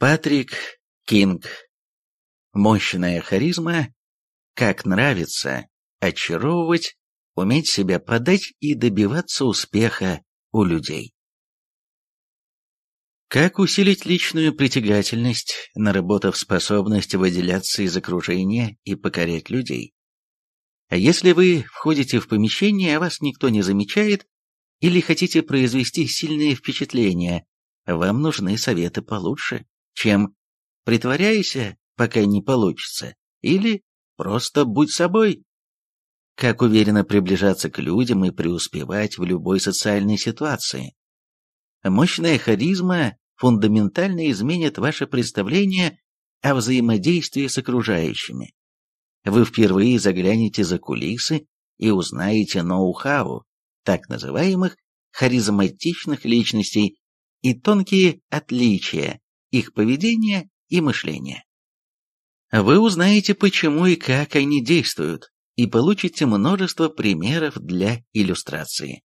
Патрик Кинг. Мощная харизма. Как нравится очаровывать, уметь себя подать и добиваться успеха у людей. Как усилить личную притягательность, наработав способность выделяться из окружения и покорять людей? А если вы входите в помещение, а вас никто не замечает, или хотите произвести сильные впечатления, вам нужны советы получше чем «притворяйся, пока не получится» или «просто будь собой». Как уверенно приближаться к людям и преуспевать в любой социальной ситуации. Мощная харизма фундаментально изменит ваше представление о взаимодействии с окружающими. Вы впервые заглянете за кулисы и узнаете ноу-хау, так называемых харизматичных личностей, и тонкие отличия их поведение и мышление. Вы узнаете, почему и как они действуют, и получите множество примеров для иллюстрации.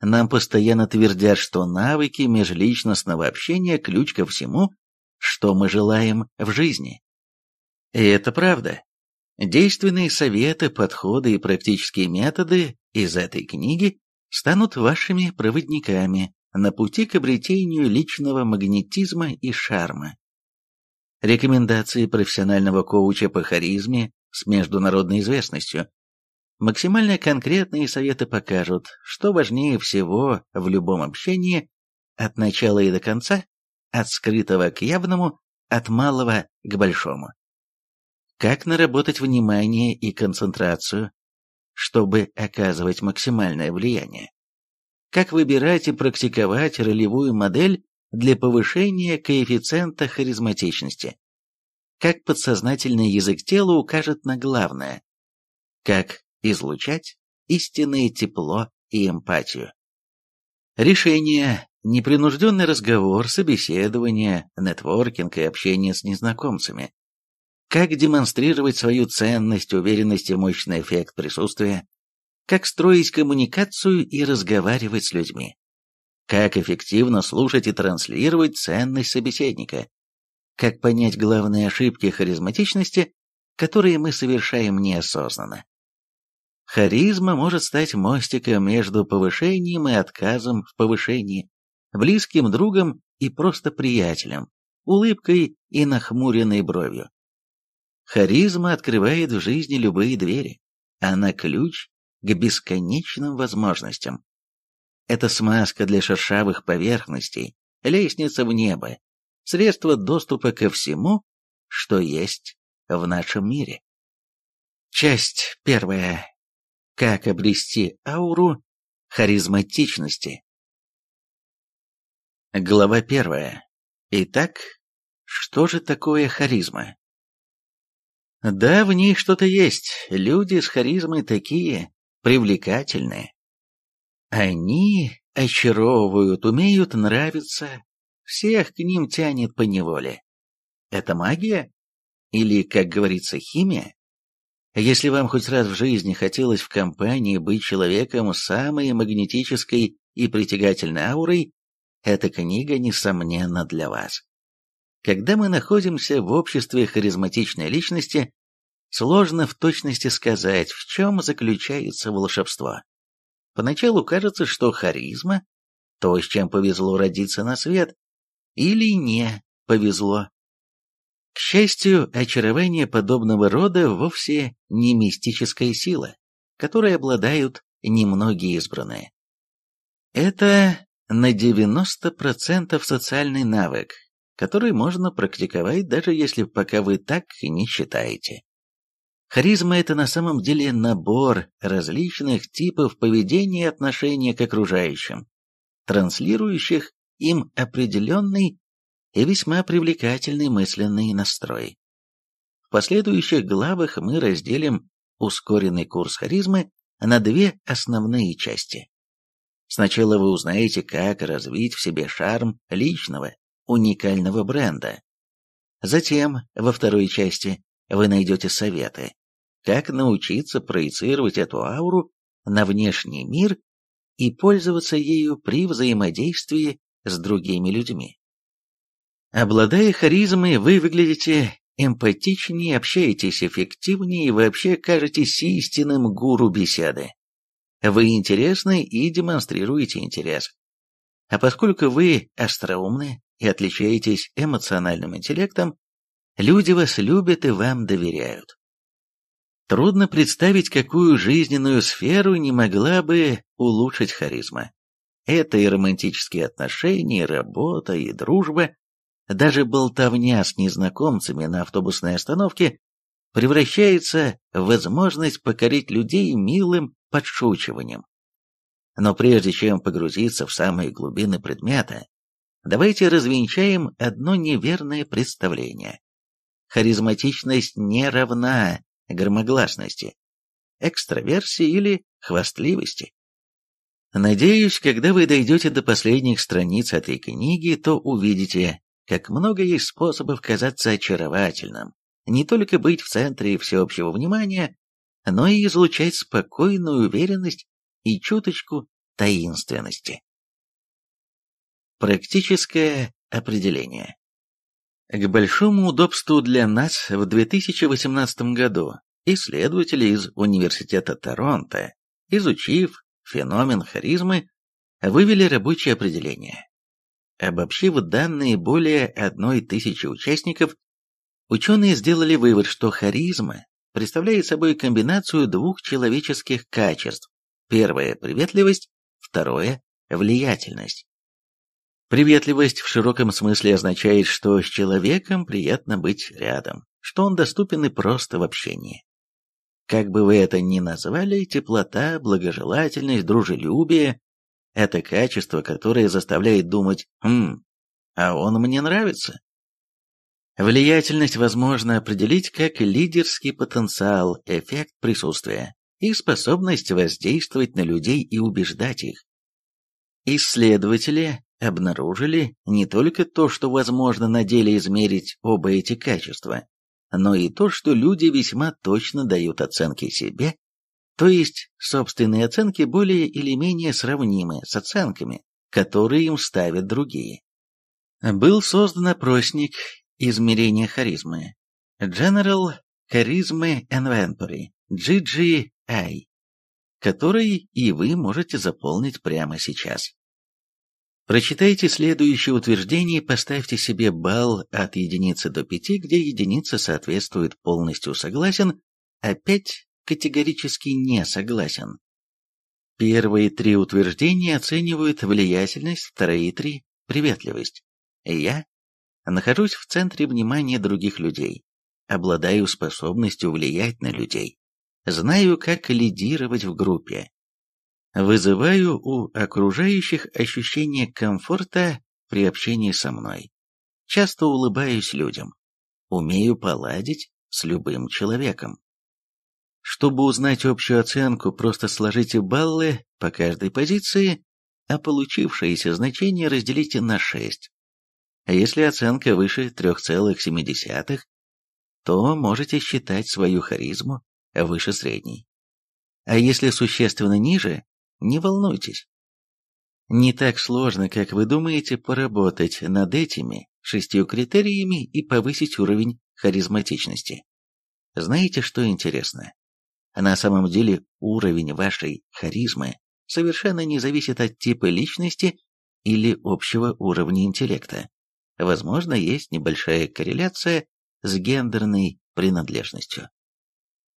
Нам постоянно твердят, что навыки межличностного общения – ключ ко всему, что мы желаем в жизни. И это правда. Действенные советы, подходы и практические методы из этой книги станут вашими проводниками на пути к обретению личного магнетизма и шарма. Рекомендации профессионального коуча по харизме с международной известностью. Максимально конкретные советы покажут, что важнее всего в любом общении от начала и до конца, от скрытого к явному, от малого к большому. Как наработать внимание и концентрацию, чтобы оказывать максимальное влияние? как выбирать и практиковать ролевую модель для повышения коэффициента харизматичности, как подсознательный язык тела укажет на главное, как излучать истинное тепло и эмпатию. Решение, непринужденный разговор, собеседование, нетворкинг и общение с незнакомцами. Как демонстрировать свою ценность, уверенность и мощный эффект присутствия как строить коммуникацию и разговаривать с людьми, как эффективно слушать и транслировать ценность собеседника, как понять главные ошибки харизматичности, которые мы совершаем неосознанно. Харизма может стать мостиком между повышением и отказом в повышении, близким другом и просто приятелем, улыбкой и нахмуренной бровью. Харизма открывает в жизни любые двери. Она ключ к бесконечным возможностям. Это смазка для шершавых поверхностей, лестница в небо, средство доступа ко всему, что есть в нашем мире. Часть первая. Как обрести ауру харизматичности? Глава первая. Итак, что же такое харизма? Да, в ней что-то есть. Люди с харизмой такие, привлекательные. Они очаровывают, умеют нравиться, всех к ним тянет по неволе. Это магия? Или, как говорится, химия? Если вам хоть раз в жизни хотелось в компании быть человеком с самой магнетической и притягательной аурой, эта книга, несомненно, для вас. Когда мы находимся в обществе харизматичной личности, Сложно в точности сказать, в чем заключается волшебство. Поначалу кажется, что харизма – то, с чем повезло родиться на свет, или не повезло. К счастью, очарование подобного рода вовсе не мистическая сила, которой обладают немногие избранные. Это на 90% социальный навык, который можно практиковать, даже если пока вы так и не считаете. Харизма – это на самом деле набор различных типов поведения и отношения к окружающим, транслирующих им определенный и весьма привлекательный мысленный настрой. В последующих главах мы разделим ускоренный курс харизмы на две основные части. Сначала вы узнаете, как развить в себе шарм личного, уникального бренда. Затем, во второй части, вы найдете советы, как научиться проецировать эту ауру на внешний мир и пользоваться ею при взаимодействии с другими людьми. Обладая харизмой, вы выглядите эмпатичнее, общаетесь эффективнее и вообще кажетесь истинным гуру беседы. Вы интересны и демонстрируете интерес. А поскольку вы остроумны и отличаетесь эмоциональным интеллектом, люди вас любят и вам доверяют. Трудно представить, какую жизненную сферу не могла бы улучшить харизма. Это и романтические отношения, и работа, и дружба. Даже болтовня с незнакомцами на автобусной остановке превращается в возможность покорить людей милым подшучиванием. Но прежде чем погрузиться в самые глубины предмета, давайте развенчаем одно неверное представление. Харизматичность не равна громогласности, экстраверсии или хвастливости. Надеюсь, когда вы дойдете до последних страниц этой книги, то увидите, как много есть способов казаться очаровательным, не только быть в центре всеобщего внимания, но и излучать спокойную уверенность и чуточку таинственности. Практическое определение к большому удобству для нас в 2018 году исследователи из Университета Торонто, изучив феномен харизмы, вывели рабочее определение. Обобщив данные более одной тысячи участников, ученые сделали вывод, что харизма представляет собой комбинацию двух человеческих качеств. Первое – приветливость, второе – влиятельность. Приветливость в широком смысле означает, что с человеком приятно быть рядом, что он доступен и просто в общении. Как бы вы это ни назвали, теплота, благожелательность, дружелюбие – это качество, которое заставляет думать «Хм, а он мне нравится». Влиятельность возможно определить как лидерский потенциал, эффект присутствия и способность воздействовать на людей и убеждать их. Исследователи обнаружили не только то, что возможно на деле измерить оба эти качества, но и то, что люди весьма точно дают оценки себе, то есть собственные оценки более или менее сравнимы с оценками, которые им ставят другие. Был создан опросник измерения харизмы General Charisma Inventory GGI, который и вы можете заполнить прямо сейчас. Прочитайте следующее утверждение и поставьте себе балл от единицы до пяти, где единица соответствует полностью согласен, а пять категорически не согласен. Первые три утверждения оценивают влиятельность, вторые три – приветливость. Я нахожусь в центре внимания других людей, обладаю способностью влиять на людей, знаю, как лидировать в группе, вызываю у окружающих ощущение комфорта при общении со мной. Часто улыбаюсь людям. Умею поладить с любым человеком. Чтобы узнать общую оценку, просто сложите баллы по каждой позиции, а получившееся значение разделите на 6. А если оценка выше 3,7, то можете считать свою харизму выше средней. А если существенно ниже, не волнуйтесь. Не так сложно, как вы думаете, поработать над этими шестью критериями и повысить уровень харизматичности. Знаете, что интересно? На самом деле уровень вашей харизмы совершенно не зависит от типа личности или общего уровня интеллекта. Возможно, есть небольшая корреляция с гендерной принадлежностью.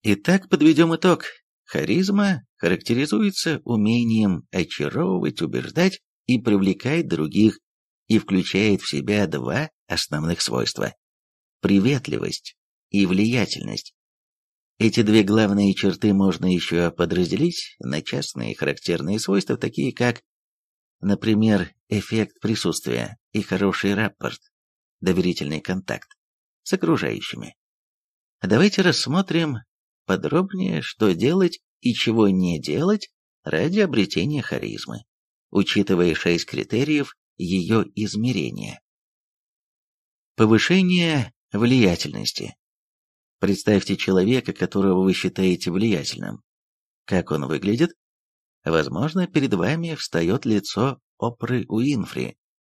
Итак, подведем итог. Харизма характеризуется умением очаровывать, убеждать и привлекать других и включает в себя два основных свойства – приветливость и влиятельность. Эти две главные черты можно еще подразделить на частные характерные свойства, такие как, например, эффект присутствия и хороший рапорт, доверительный контакт с окружающими. Давайте рассмотрим подробнее, что делать и чего не делать ради обретения харизмы, учитывая шесть критериев ее измерения. Повышение влиятельности. Представьте человека, которого вы считаете влиятельным. Как он выглядит? Возможно, перед вами встает лицо Опры Уинфри,